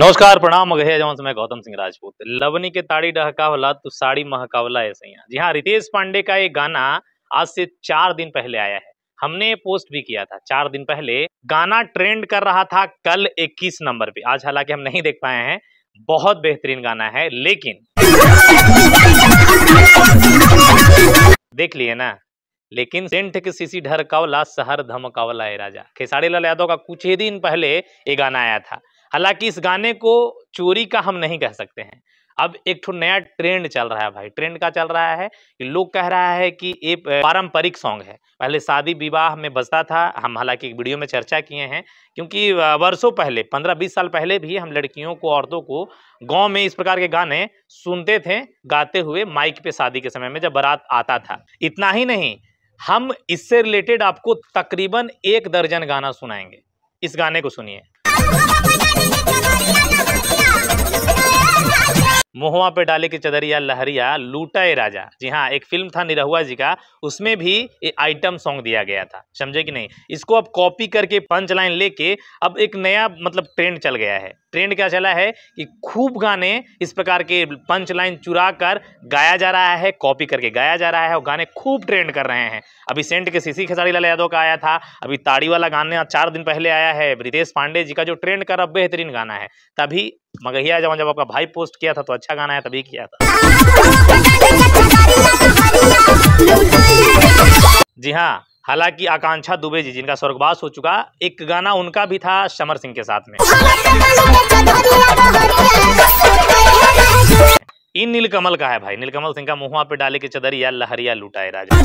नमस्कार प्रणाम गहे जवान समय गौतम सिंह राजपूत लवनी के ताड़ी डहकावला तो साड़ी महकावला है यहाँ जी हाँ रितेश पांडे का ये गाना आज से चार दिन पहले आया है हमने पोस्ट भी किया था चार दिन पहले गाना ट्रेंड कर रहा था कल 21 नंबर पे आज हालांकि हम नहीं देख पाए हैं बहुत बेहतरीन गाना है लेकिन देख लिए ना लेकिन सेंठ के सीसी ढरकावला शहर धमकावला है राजा खेसारी लाल यादव का कुछ ही दिन पहले ये गाना आया था हालांकि इस गाने को चोरी का हम नहीं कह सकते हैं अब एक ठो नया ट्रेंड चल रहा है भाई ट्रेंड का चल रहा है कि लोग कह रहा है कि ये पारंपरिक सॉन्ग है पहले शादी विवाह में बजता था हम हालांकि एक वीडियो में चर्चा किए हैं क्योंकि वर्षों पहले पंद्रह बीस साल पहले भी हम लड़कियों को औरतों को गांव में इस प्रकार के गाने सुनते थे गाते हुए माइक पे शादी के समय में जब बारात आता था इतना ही नहीं हम इससे रिलेटेड आपको तकरीबन एक दर्जन गाना सुनाएंगे इस गाने को सुनिए मोहुआ पे डाले के चदरिया लहरिया ए राजा जी हाँ एक फिल्म था निरहुआ जी का उसमें भी ये आइटम सॉन्ग दिया गया था समझे कि नहीं इसको अब कॉपी करके पंच लाइन लेके अब एक नया मतलब ट्रेंड चल गया है ट्रेंड क्या चला है कि खूब गाने इस प्रकार के पंच लाइन चुरा कर गाया जा रहा है कॉपी करके गाया जा रहा है और गाने खूब ट्रेंड कर रहे हैं अभी सेंट के सीसी खेसारी लाल यादव का आया था अभी ताड़ी वाला गाने चार दिन पहले आया है रितेश पांडे जी का जो ट्रेंड कर रहा बेहतरीन गाना है तभी मगहिया जब जब आपका भाई पोस्ट किया था तो अच्छा गाना है तभी किया था जी हाँ हालांकि आकांक्षा दुबे जी जिनका स्वर्गवास हो चुका एक गाना उनका भी था समर सिंह के साथ में इन नीलकमल का है भाई नीलकमल सिंह का मुहुआ पे डाले के चदरिया लहरिया लुटाए राजा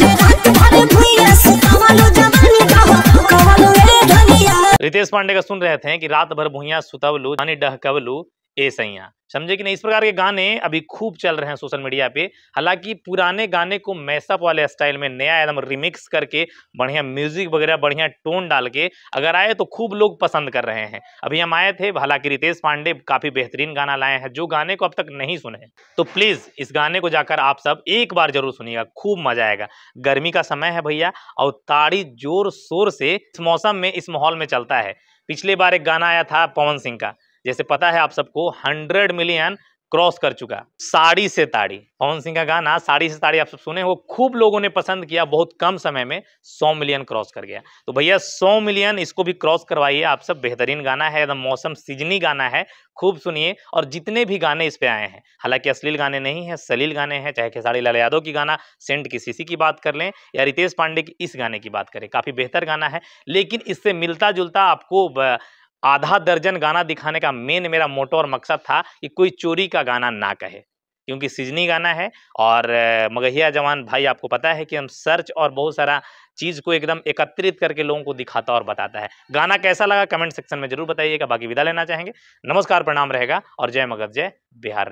रितेश पांडे का सुन रहे थे कि रात भर भूया सुतवलू डह कबलू ए सैया समझे कि नहीं इस प्रकार के गाने अभी खूब चल रहे हैं सोशल मीडिया पे हालांकि पुराने गाने को मैसअप वाले स्टाइल में नया एकदम रिमिक्स करके बढ़िया म्यूजिक वगैरह बढ़िया टोन डाल के अगर आए तो खूब लोग पसंद कर रहे हैं अभी हम आए थे हालांकि रितेश पांडे काफ़ी बेहतरीन गाना लाए हैं जो गाने को अब तक नहीं सुने तो प्लीज़ इस गाने को जाकर आप सब एक बार जरूर सुनिएगा खूब मजा आएगा गर्मी का समय है भैया और ताड़ी जोर शोर से इस मौसम में इस माहौल में चलता है पिछले बार एक गाना आया था पवन सिंह का जैसे पता है आप सबको हंड्रेड मिलियन क्रॉस कर चुका साड़ी से ताड़ी पवन सिंह का गाना साड़ी से ताड़ी आप सब सुने वो खूब लोगों ने पसंद किया बहुत कम समय में 100 मिलियन क्रॉस कर गया तो भैया 100 मिलियन इसको भी क्रॉस करवाइए आप सब बेहतरीन गाना है एकदम मौसम सीजनी गाना है खूब सुनिए और जितने भी गाने इस पे आए हैं हालांकि अश्लील गाने नहीं है सलील गाने हैं चाहे खेसारी लाल यादव की गाना सेंट की सीसी की बात कर लें या रितेश पांडे की इस गाने की बात करें काफ़ी बेहतर गाना है लेकिन इससे मिलता जुलता आपको आधा दर्जन गाना दिखाने का मेन मेरा मोटो और मकसद था कि कोई चोरी का गाना ना कहे क्योंकि सीजनी गाना है और मगहिया जवान भाई आपको पता है कि हम सर्च और बहुत सारा चीज़ को एकदम एकत्रित करके लोगों को दिखाता और बताता है गाना कैसा लगा कमेंट सेक्शन में जरूर बताइएगा बाकी विदा लेना चाहेंगे नमस्कार प्रणाम रहेगा और जय मगध जय बिहार